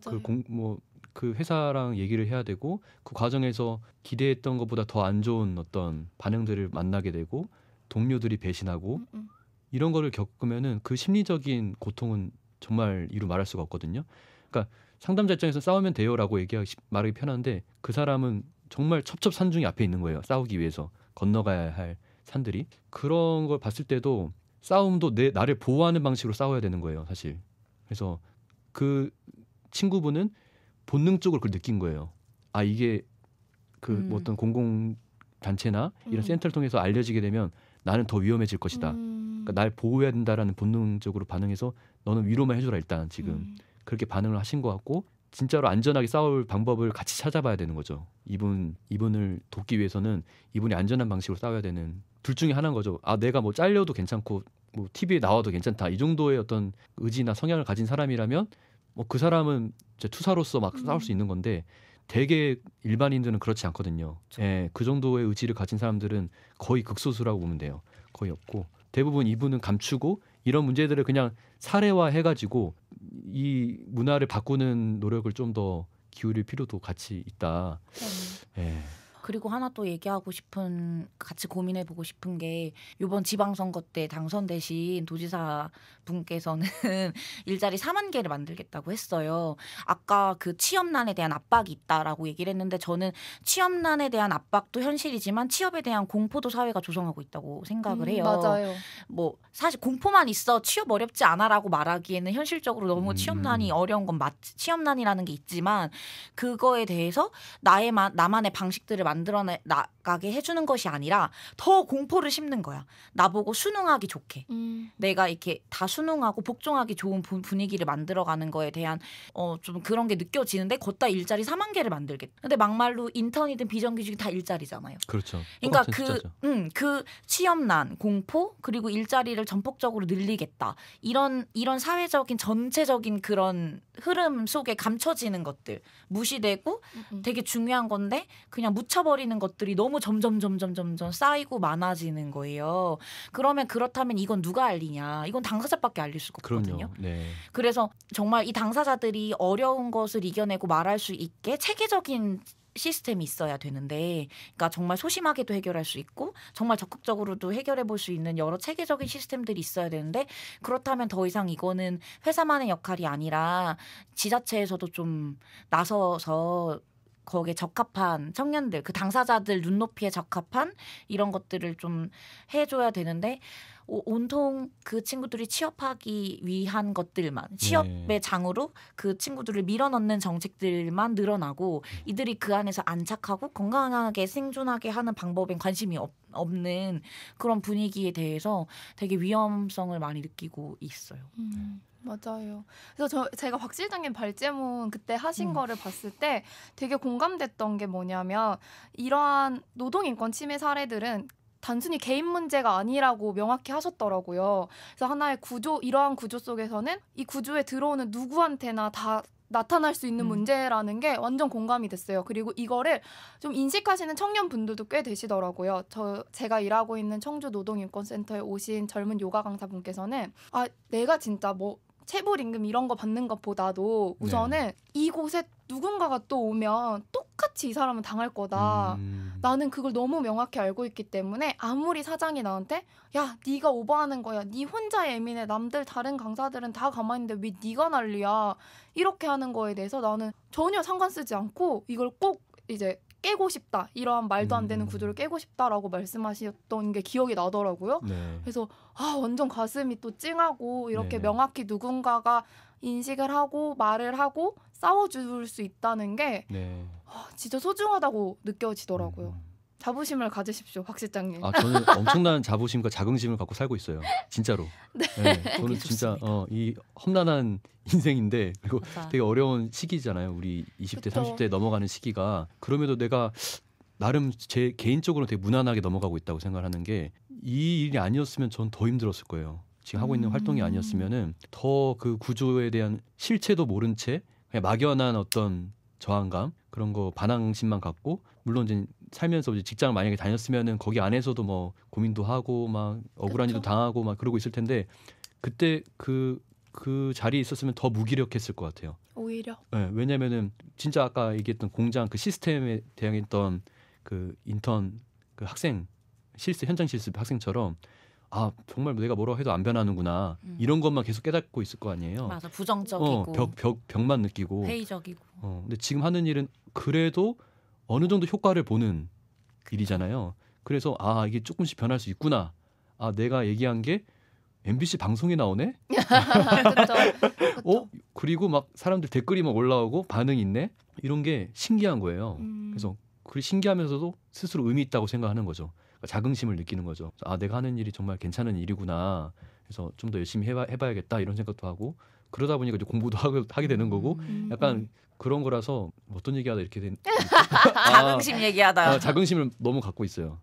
그공뭐 그 회사랑 얘기를 해야 되고 그 과정에서 기대했던 것보다 더 안 좋은 어떤 반응들을 만나게 되고 동료들이 배신하고 음, 음. 이런 거를 겪으면은 그 심리적인 고통은 정말 이루 말할 수가 없거든요. 그러니까 상담자 입장에서 싸우면 돼요라고 얘기하기 말하기 편한데 그 사람은 정말 첩첩산중이 앞에 있는 거예요. 싸우기 위해서 건너가야 할 산들이 그런 걸 봤을 때도 싸움도 내 나를 보호하는 방식으로 싸워야 되는 거예요, 사실. 그래서 그 친구분은 본능적으로 그걸 느낀 거예요. 아 이게 그 뭐 음. 뭐 어떤 공공 단체나 이런 음. 센터를 통해서 알려지게 되면 나는 더 위험해질 것이다. 음. 그러니까 날 보호해야 된다라는 본능적으로 반응해서 너는 위로만 해줘라 일단 지금 음. 그렇게 반응을 하신 것 같고 진짜로 안전하게 싸울 방법을 같이 찾아봐야 되는 거죠. 이분 이분을 돕기 위해서는 이분이 안전한 방식으로 싸워야 되는 둘 중에 하나인 거죠. 아 내가 뭐 잘려도 괜찮고 뭐 TV에 나와도 괜찮다 이 정도의 어떤 의지나 성향을 가진 사람이라면 뭐 그 사람은 이제 투사로서 막 음. 싸울 수 음. 있는 건데 대개 일반인들은 그렇지 않거든요. 예, 그 정도의 의지를 가진 사람들은 거의 극소수라고 보면 돼요. 거의 없고 대부분 이분은 감추고 이런 문제들을 그냥 사례화해 가지고 이 문화를 바꾸는 노력을 좀 더 기울일 필요도 같이 있다. 네. 예. 그리고 하나 또 얘기하고 싶은 같이 고민해 보고 싶은 게 이번 지방선거 때 당선되신 도지사 분께서는 일자리 4만 개를 만들겠다고 했어요. 아까 그 취업난에 대한 압박이 있다라고 얘기를 했는데 저는 취업난에 대한 압박도 현실이지만 취업에 대한 공포도 사회가 조성하고 있다고 생각을 음, 해요. 음, 맞아요. 뭐 사실 공포만 있어 취업 어렵지 않아라고 말하기에는 현실적으로 너무 음. 취업난이 어려운 건 맞. 취업난이라는 게 있지만 그거에 대해서 나의 나만의 방식들을 만 만들어 나가게 해주는 것이 아니라 더 공포를 심는 거야. 나보고 순응하기 좋게. 음. 내가 이렇게 다 순응하고 복종하기 좋은 부, 분위기를 만들어가는 거에 대한 어, 좀 그런 게 느껴지는데 걷다 일자리 4만 개를 만들겠다. 근데 막말로 인턴이든 비정규직이 다 일자리잖아요. 그렇죠. 그러니까 그, 음, 그 취업난, 공포, 그리고 일자리를 전폭적으로 늘리겠다. 이런, 이런 사회적인 전체적인 그런 흐름 속에 감춰지는 것들 무시되고 음음. 되게 중요한 건데 그냥 묻혀버리는 것들이 너무 점점 점점 점점 쌓이고 많아지는 거예요. 그러면 그렇다면 이건 누가 알리냐? 이건 당사자밖에 알릴 수가 없거든요. 네. 그래서 정말 이 당사자들이 어려운 것을 이겨내고 말할 수 있게 체계적인 시스템이 있어야 되는데 그러니까 정말 소심하게도 해결할 수 있고 정말 적극적으로도 해결해 볼 수 있는 여러 체계적인 시스템들이 있어야 되는데 그렇다면 더 이상 이거는 회사만의 역할이 아니라 지자체에서도 좀 나서서 거기에 적합한 청년들 그 당사자들 눈높이에 적합한 이런 것들을 좀 해줘야 되는데 온통 그 친구들이 취업하기 위한 것들만 취업의 네. 장으로 그 친구들을 밀어넣는 정책들만 늘어나고 이들이 그 안에서 안착하고 건강하게 생존하게 하는 방법엔 관심이 없, 없는 그런 분위기에 대해서 되게 위험성을 많이 느끼고 있어요. 음. 맞아요. 그래서 저 제가 박 실장님 발제문 그때 하신 음. 거를 봤을 때 되게 공감됐던 게 뭐냐면 이러한 노동 인권 침해 사례들은 단순히 개인 문제가 아니라고 명확히 하셨더라고요. 그래서 하나의 구조, 이러한 구조 속에서는 이 구조에 들어오는 누구한테나 다 나타날 수 있는 음. 문제라는 게 완전 공감이 됐어요. 그리고 이거를 좀 인식하시는 청년분들도 꽤 되시더라고요. 저 제가 일하고 있는 청주 노동인권센터에 오신 젊은 요가 강사분께서는 아 내가 진짜 뭐 체불 임금 이런 거 받는 것보다도 네. 우선은 네. 이곳에 누군가가 또 오면 똑같이 이 사람은 당할 거다. 음. 나는 그걸 너무 명확히 알고 있기 때문에 아무리 사장이 나한테 야 네가 오버하는 거야. 네 혼자 예민해. 남들 다른 강사들은 다 가만히 있는데 왜 네가 난리야. 이렇게 하는 거에 대해서 나는 전혀 상관 쓰지 않고 이걸 꼭 이제 깨고 싶다 이러한 말도 안 되는 음. 구두를 깨고 싶다라고 말씀하셨던 게 기억이 나더라고요. 네. 그래서 아 완전 가슴이 또 찡하고 이렇게 네 명확히 누군가가 인식을 하고 말을 하고 싸워줄 수 있다는 게 네. 아, 진짜 소중하다고 느껴지더라고요. 음. 자부심을 가지십시오, 박 실장님. 아 저는 엄청난 자부심과 자긍심을 갖고 살고 있어요. 진짜로. 네. 네 저는 진짜 어, 이 험난한 인생인데 그리고 맞아. 되게 어려운 시기잖아요. 우리 20대, 그쵸. 30대 넘어가는 시기가 그럼에도 내가 나름 제 개인적으로 되게 무난하게 넘어가고 있다고 생각하는 게 이 일이 아니었으면 전 더 힘들었을 거예요. 지금 하고 있는 음. 활동이 아니었으면은 더 그 구조에 대한 실체도 모른 채 그냥 막연한 어떤 저항감 그런 거 반항심만 갖고 물론 이제 살면서 이제 직장 을 만약에 다녔으면은 거기 안에서도 뭐 고민도 하고 막 억울한 일도 그렇죠. 당하고 막 그러고 있을 텐데 그때 그그 그 자리에 있었으면 더 무기력했을 것 같아요. 오히려. 네, 왜냐면은 진짜 아까 얘기했던 공장 그 시스템에 대응했던그 인턴 그 학생 실습 현장 실습 학생처럼 아 정말 내가 뭐라고 해도 안 변하는구나 음. 이런 것만 계속 깨닫고 있을 거 아니에요. 맞아 부정적이고 어, 벽, 벽 벽만 느끼고 회의적이고. 어, 근데 지금 하는 일은 그래도 어느 정도 효과를 보는 일이잖아요. 그래서 아 이게 조금씩 변할 수 있구나. 아 내가 얘기한 게 MBC 방송에 나오네. 그쵸, 그렇죠. 어 그렇죠. 그리고 막 사람들 댓글이 막 올라오고 반응 있네. 이런 게 신기한 거예요. 음. 그래서 그 신기하면서도 스스로 의미 있다고 생각하는 거죠. 그러니까 자긍심을 느끼는 거죠. 아 내가 하는 일이 정말 괜찮은 일이구나. 그래서 좀 더 열심히 해봐, 해봐야겠다 이런 생각도 하고 그러다 보니까 이제 공부도 하게, 하게 되는 거고 음. 약간 그런 거라서 어떤 얘기하다 이렇게 된 아. 자긍심 얘기하다 아, 자긍심을 너무 갖고 있어요.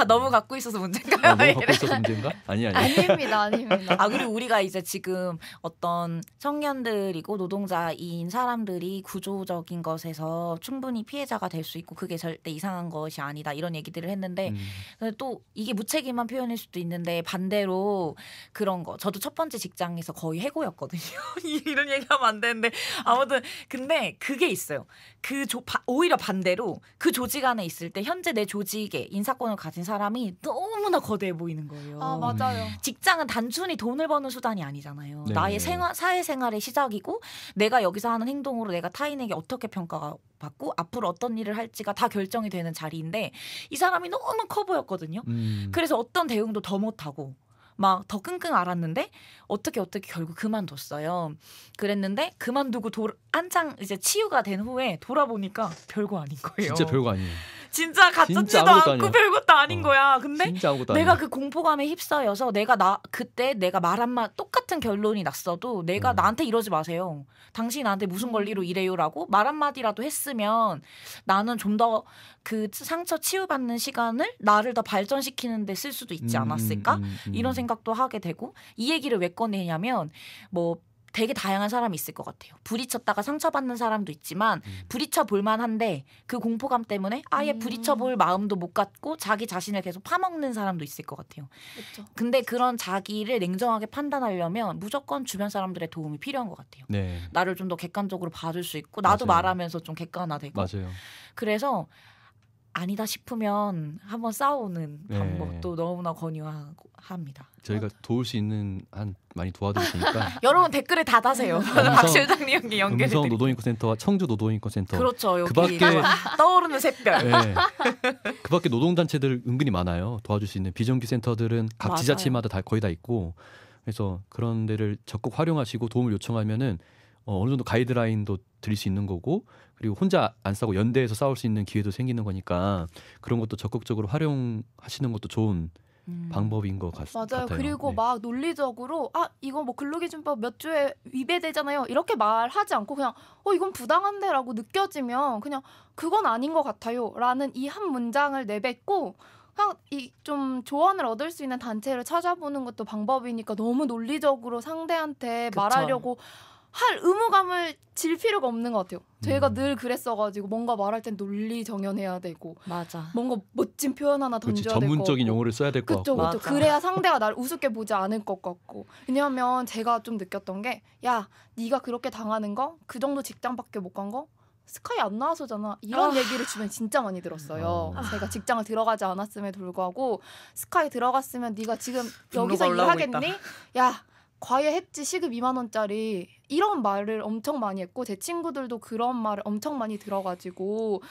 아 너무 갖고 있어서 문제인가요? 아, 너무 갖고 있어서 문제인가? 아니 아니. 아닙니다, 아닙니다. 아 그리고 우리가 이제 지금 어떤 청년들이고 노동자인 사람들이 구조적인 것에서 충분히 피해자가 될 수 있고 그게 절대 이상한 것이 아니다 이런 얘기들을 했는데 음. 또 이게 무책임한 표현일 수도 있는데 반대로 그런 거 저도 첫 번째 직장에서 거의 해고였거든요. 이런 얘기하면 안 되는데 아무튼 근데 그게 있어요. 그 조, 바, 오히려 반대로 그 조직 안에 있을 때 현재 내 조직에 인사권을 가진 사람이 너무나 거대해 보이는 거예요. 아 맞아요. 음. 직장은 단순히 돈을 버는 수단이 아니잖아요. 네. 나의 생활, 사회생활의 시작이고 내가 여기서 하는 행동으로 내가 타인에게 어떻게 평가가 받고 앞으로 어떤 일을 할지가 다 결정이 되는 자리인데 이 사람이 너무 커 보였거든요. 음. 그래서 어떤 대응도 더 못하고 막더 끙끙 앓았는데 어떻게 어떻게 결국 그만뒀어요. 그랬는데 그만두고 돌 한창 이제 치유가 된 후에 돌아보니까 별거 아닌 거예요. 진짜 별거 아니에요. 진짜 가짜지도 않고 아니야. 별것도 아닌 어, 거야. 근데 내가 그 공포감에 휩싸여서 내가 나 그때 내가 말한 말 똑같은 결론이 났어도 내가 음. 나한테 이러지 마세요. 당신 이 나한테 무슨 권리로 이래요라고 말 한마디라도 했으면 나는 좀더 그 상처 치유받는 시간을 나를 더 발전시키는데 쓸 수도 있지 음, 않았을까 음, 음, 이런 음. 생각도 하게 되고 이 얘기를 왜 꺼내냐면 뭐 되게 다양한 사람이 있을 것 같아요. 부딪혔다가 상처받는 사람도 있지만 음. 부딪혀 볼 만한데 그 공포감 때문에 아예 부딪혀 볼 마음도 못 갖고 자기 자신을 계속 파먹는 사람도 있을 것 같아요. 그쵸. 근데 그런 자기를 냉정하게 판단하려면 무조건 주변 사람들의 도움이 필요한 것 같아요. 네. 나를 좀 더 객관적으로 봐줄 수 있고 나도 맞아요. 말하면서 좀 객관화되고. 맞아요. 그래서 아니다 싶으면 한번 싸우는 네. 방법도 너무나 권유합니다. 저희가 맞아. 그렇죠. 도울 수 있는 한 많이 도와드릴 테니까 여러분 댓글에 다 다세요. 박 실장님께 연결. 음성 노동인권센터와 청주 노동인권센터. 그렇죠. 여기 그밖에 떠오르는 샛별. 네. 그밖에 노동단체들 은근히 많아요. 도와줄 수 있는 비정규 센터들은 각 맞아요. 지자체마다 다 거의 다 있고 그래서 그런 데를 적극 활용하시고 도움을 요청하면은 어, 어느 정도 가이드라인도 드릴 수 있는 거고 그리고 혼자 안 싸고 연대해서 싸울 수 있는 기회도 생기는 거니까 그런 것도 적극적으로 활용하시는 것도 좋은 음. 방법인 것 같, 맞아요. 같아요. 맞아요. 그리고 네. 막 논리적으로 아 이건 뭐 근로기준법 몇 조에 위배되잖아요. 이렇게 말하지 않고 그냥 어 이건 부당한데라고 느껴지면 그냥 그건 아닌 것 같아요라는 이 한 문장을 내뱉고 이좀 조언을 얻을 수 있는 단체를 찾아보는 것도 방법이니까 너무 논리적으로 상대한테 그쵸. 말하려고 할 의무감을 질 필요가 없는 것 같아요. 저가 음. 늘 그랬어가지고 뭔가 말할 땐 논리 정연해야 되고, 맞아. 뭔가 멋진 표현 하나 던져야 되고, 전문적인 용어를 써야 될 것 같고, 그쵸, 그래야 상대가 나를 우습게 보지 않을 것 같고. 왜냐하면 제가 좀 느꼈던 게, 야, 네가 그렇게 당하는 거, 그 정도 직장밖에 못 간 거, 스카이 안 나와서잖아. 이런 아. 얘기를 주변 진짜 많이 들었어요. 아. 제가 직장을 들어가지 않았음에 불구하고 스카이 들어갔으면 네가 지금 여기서 일하겠니? 있다. 야 과외 했지 시급 2만 원짜리 이런 말을 엄청 많이 했고 제 친구들도 그런 말을 엄청 많이 들어가지고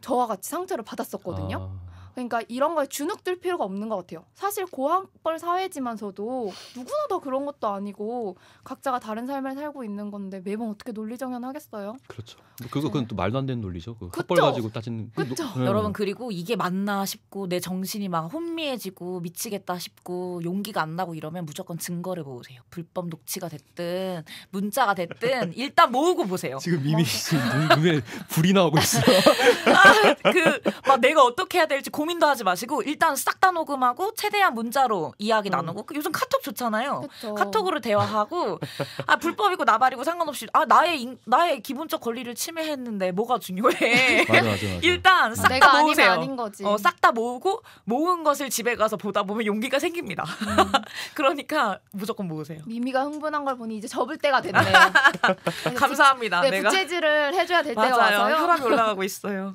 저와 같이 상처를 받았었거든요. 아. 그러니까 이런 거에 주눅들 필요가 없는 것 같아요. 사실 고학벌 사회지만서도 누구나 다 그런 것도 아니고 각자가 다른 삶을 살고 있는 건데 매번 어떻게 논리정연 하겠어요? 그렇죠. 뭐 그거 그건 네. 또 말도 안 되는 논리죠. 그 학벌 가지고 따지는. 그렇죠. 네. 여러분 그리고 이게 맞나 싶고 내 정신이 막 혼미해지고 미치겠다 싶고 용기가 안 나고 이러면 무조건 증거를 모으세요. 불법 녹취가 됐든 문자가 됐든 일단 모으고 보세요. 지금 이미 어. 눈, 눈에 불이 나오고 있어. 아, 그막 내가 어떻게 해야 될지 고민 고민도 하지 마시고 일단 싹 다 녹음하고 최대한 문자로 이야기 음. 나누고 그 요즘 카톡 좋잖아요. 그쵸. 카톡으로 대화하고 아 불법이고 나발이고 상관없이 아 나의 인, 나의 기본적 권리를 침해했는데 뭐가 중요해. 맞아, 맞아, 맞아. 일단 싹 다 모으세요. 아닌 거지. 어, 싹다 모으고 모은 것을 집에 가서 보다 보면 용기가 생깁니다. 음. 그러니까 무조건 모으세요. 미미가 흥분한 걸 보니 이제 접을 때가 됐네요. 네, 감사합니다. 부, 네, 내가 부채질을 해줘야 될 맞아요. 때가 와서요. 혈압이 올라가고 있어요.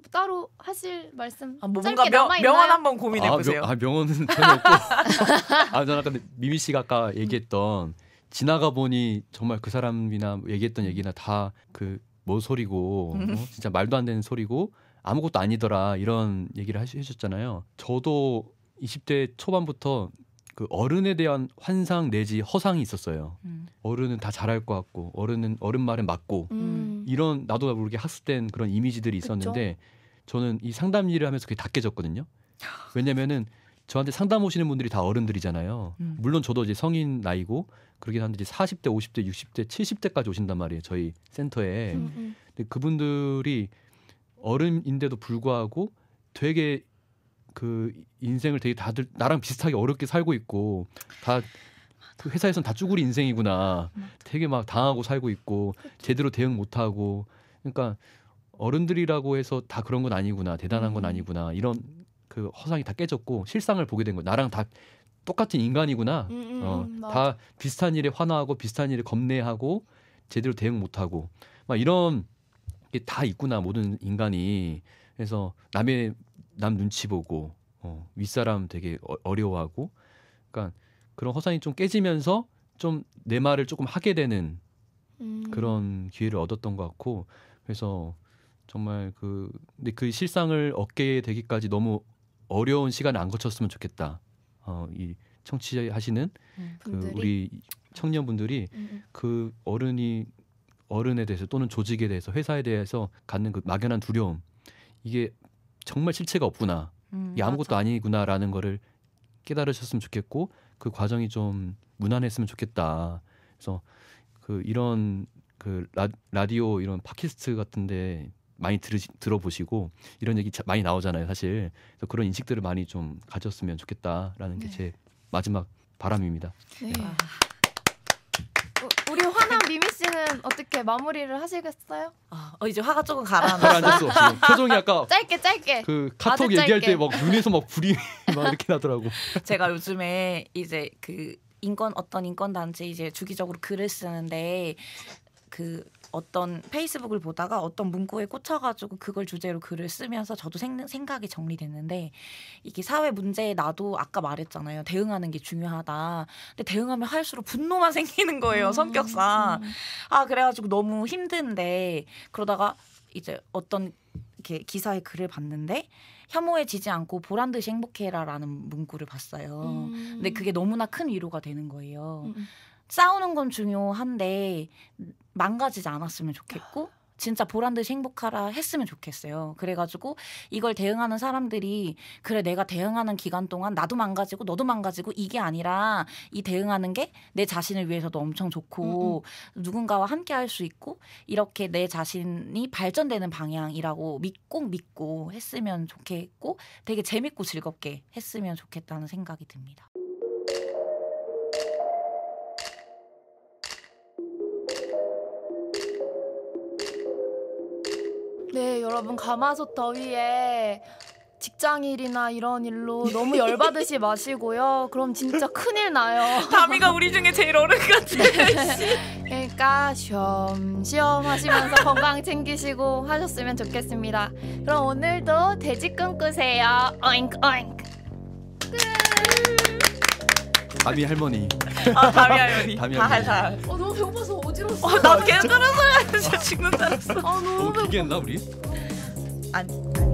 따로 하실 말씀 아, 뭐 뭔가 명, 명언 한번 고민해 아, 보세요. 아, 명, 언은 전혀 없고. 아 저는 아까 미미 씨가 아까 얘기했던 음. 지나가 보니 정말 그 사람이나 뭐 얘기했던 얘기나 다 그 뭐 소리고 어? 음. 진짜 말도 안 되는 소리고 아무것도 아니더라 이런 얘기를 하셨잖아요 저도 20대 초반부터 그 어른에 대한 환상 내지 허상이 있었어요. 음. 어른은 다 잘할 것 같고 어른은 어른 말에 맞고 음. 이런 나도 모르게 학습된 그런 이미지들이 있었는데 그쵸? 저는 이 상담 일을 하면서 그게 다 깨졌거든요. 왜냐면은 저한테 상담 오시는 분들이 다 어른들이잖아요. 음. 물론 저도 이제 성인 나이고 그러긴 한데 이제 40대, 50대, 60대, 70대까지 오신단 말이에요. 저희 센터에. 음, 음, 근데 그분들이 어른인데도 불구하고 되게 그 인생을 되게 다들 나랑 비슷하게 어렵게 살고 있고 다그 회사에선 다 쭈구리 인생이구나. 되게 막 당하고 살고 있고 제대로 대응 못 하고 그러니까 어른들이라고 해서 다 그런 건 아니구나 대단한 건 음. 아니구나 이런 그 허상이 다 깨졌고 실상을 보게 된 거 나랑 다 똑같은 인간이구나 음, 음, 어, 다 비슷한 일에 화나하고 비슷한 일에 겁내하고 제대로 대응 못하고 막 이런 게 다 있구나 모든 인간이 그래서 남의 남 눈치 보고 어, 윗사람 되게 어, 려워하고 그러니까 그런 허상이 좀 깨지면서 좀 내 말을 조금 하게 되는 음. 그런 기회를 얻었던 것 같고 그래서 정말 그 근데 그 실상을 얻게 되기까지 너무 어려운 시간 안 거쳤으면 좋겠다. 어, 이 청취하시는 음, 그 우리 청년분들이 음, 음. 그 어른이 어른에 대해서 또는 조직에 대해서 회사에 대해서 갖는 그 막연한 두려움 이게 정말 실체가 없구나 음, 이게 아무것도 맞아. 아니구나라는 거를 깨달으셨으면 좋겠고 그 과정이 좀 무난했으면 좋겠다 그래서 그 이런 그 라, 라디오 이런 팟캐스트 같은데 많이 들 들어보시고 이런 얘기 자, 많이 나오잖아요, 사실. 그래서 그런 인식들을 많이 좀 가졌으면 좋겠다라는 네. 게제 마지막 바람입니다. 네. 네. 우리 화난 미미 씨는 어떻게 마무리를 하시겠어요? 아, 어, 이제 화가 조금 가라앉았어. 표정이 아까 짧게 짧게 그 카톡 얘기할 때 막 눈에서 막 불이 막 이렇게 나더라고. 제가 요즘에 이제 그 인권 어떤 인권 단체 이제 주기적으로 글을 쓰는데 그 어떤 페이스북을 보다가 어떤 문구에 꽂혀가지고 그걸 주제로 글을 쓰면서 저도 생, 생각이 정리됐는데 이게 사회 문제에 나도 아까 말했잖아요. 대응하는 게 중요하다. 근데 대응하면 할수록 분노만 생기는 거예요. 음, 성격상. 음. 아 그래가지고 너무 힘든데 그러다가 이제 어떤 이렇게 기사의 글을 봤는데 혐오해지지 않고 보란 듯이 행복해라라는 문구를 봤어요. 음. 근데 그게 너무나 큰 위로가 되는 거예요. 음, 음. 싸우는 건 중요한데 망가지지 않았으면 좋겠고 진짜 보란 듯이 행복하라 했으면 좋겠어요. 그래가지고 이걸 대응하는 사람들이 그래 내가 대응하는 기간 동안 나도 망가지고 너도 망가지고 이게 아니라 이 대응하는 게 내 자신을 위해서도 엄청 좋고 음음. 음. 누군가와 함께 할 수 있고 이렇게 내 자신이 발전되는 방향이라고 믿고 믿고 했으면 좋겠고 되게 재밌고 즐겁게 했으면 좋겠다는 생각이 듭니다. 네, 여러분 가마솥 더위에 직장일이나 이런 일로 너무 열받으시 마시고요. 그럼 진짜 큰일 나요. 다미가 우리 중에 제일 어른 같아. 네. 그러니까 쉬엄쉬엄 하시면서 건강 챙기시고 하셨으면 좋겠습니다. 그럼 오늘도 돼지 꿈꾸세요. 어잉크어잉크 담이 할머니. 아 담이 할머니. 담이 할머니. 다 어, 너무 배고파서 어지러웠어. 나도 계속 끊어서 진짜 죽는 줄 알았어. 아 너무 배고파. 기괴나 우리? 안.